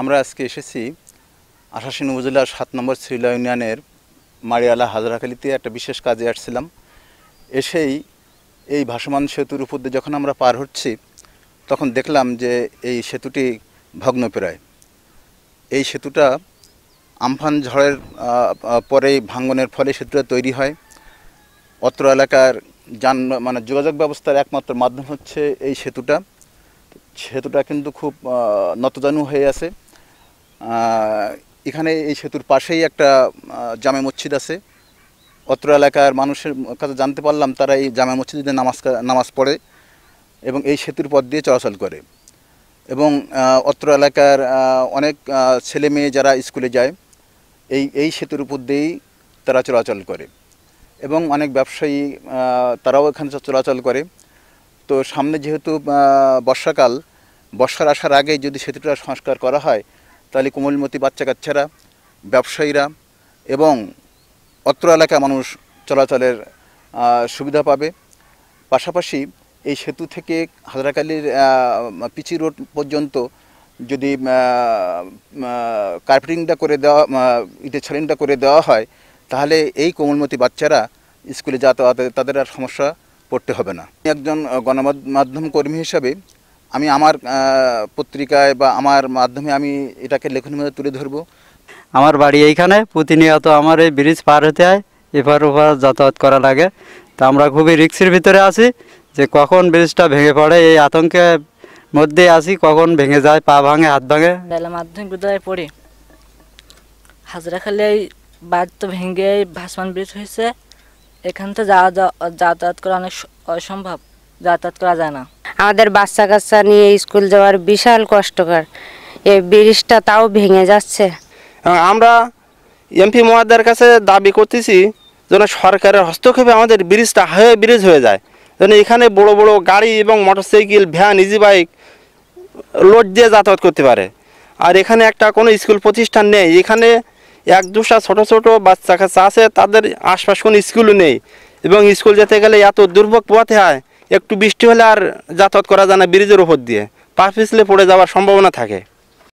আমরা আজকে এসেছি আশাসীন উপজেলার সাত নম্বর শ্রীলা ইউনিয়নের মারিয়ালা হাজরাখালিতে একটা বিশেষ কাজে আসছিলাম এসেই এই ভাসমান সেতুর উপর দিয়ে যখন আমরা পার হচ্ছি তখন দেখলাম যে এই সেতুটি ভগ্নপ্রায় এই সেতুটা আমফান ঝড়ের পরে ভাঙ্গনের ফলে সেতুটা তৈরি হয় অত্র এলাকার যান মানে যোগাযোগ ব্যবস্থার একমাত্র মাধ্যম হচ্ছে এই সেতুটা সেতুটা কিন্তু খুব নতজানু হয়ে আছে এখানে এই সেতুর পাশেই একটা জামে মসজিদ আছে অত্র এলাকার মানুষের কাছে জানতে পারলাম তারা এই জামে মসজিদে নামাজ নামাজ পড়ে এবং এই সেতুর পথ দিয়ে চলাচল করে এবং অত্র এলাকার অনেক ছেলে মেয়ে যারা স্কুলে যায় এই এই সেতুর উপর দিয়েই তারা চলাচল করে এবং অনেক ব্যবসায়ী তারাও এখানে চলাচল করে তো সামনে যেহেতু বর্ষাকাল বর্ষার আসার আগে যদি সেতুটা সংস্কার করা হয় তাহলে কোমলমতি বাচ্চা কাচ্চারা ব্যবসায়ীরা এবং অত্র এলাকা মানুষ চলাচলের সুবিধা পাবে পাশাপাশি এই সেতু থেকে হাজারাকালির পিচি রোড পর্যন্ত যদি কার্পেটিংটা করে দেওয়া ইটের ছালিনটা করে দেওয়া হয় তাহলে এই কোমলমতি বাচ্চারা স্কুলে যাতায়াতে তাদের আর সমস্যা পড়তে হবে না একজন গণমাধ্যম কর্মী হিসাবে আমি আমার পত্রিকায় বা আমার মাধ্যমে আমি এটাকে মধ্যে তুলে ধরব আমার বাড়ি এইখানে প্রতিনিয়ত আমার এই ব্রিজ পার হতে হয় এপার ওপার যাতায়াত করা লাগে তা আমরা খুবই রিক্সের ভিতরে আছি যে কখন ব্রিজটা ভেঙে পড়ে এই আতঙ্কে মধ্যে আসি কখন ভেঙে যায় পা ভাঙে হাত ভাঙে মাধ্যমিক বিদ্যালয়ে পড়ি হাজরাখালি এই বাঁধ তো ভেঙে ভাসমান ব্রিজ হয়েছে এখান থেকে যাওয়া যাতায়াত করা অনেক অসম্ভব যাতায়াত করা যায় না আমাদের বাচ্চা কাচ্চা নিয়ে স্কুল যাওয়ার বিশাল কষ্টকর এই ব্রিজটা তাও ভেঙে যাচ্ছে আমরা এমপি মহাদার কাছে দাবি করতেছি যেন সরকারের হস্তক্ষেপে আমাদের ব্রিজটা হয়ে ব্রিজ হয়ে যায় যেন এখানে বড় বড় গাড়ি এবং motorcycle van easy bike load দিয়ে যাতায়াত করতে পারে আর এখানে একটা কোনো স্কুল প্রতিষ্ঠান নেই এখানে এক দুটা ছোটো ছোটো বাচ্চা কাচ্চা আছে তাদের আশপাশ কোনো স্কুলও নেই এবং স্কুল যেতে গেলে এত দুর্ভোগ পোয়াতে হয় একটু বৃষ্টি হলে আর যাতায়াত করা যায় না ব্রিজের ওপর দিয়ে পা পিছলে পড়ে যাওয়ার সম্ভাবনা থাকে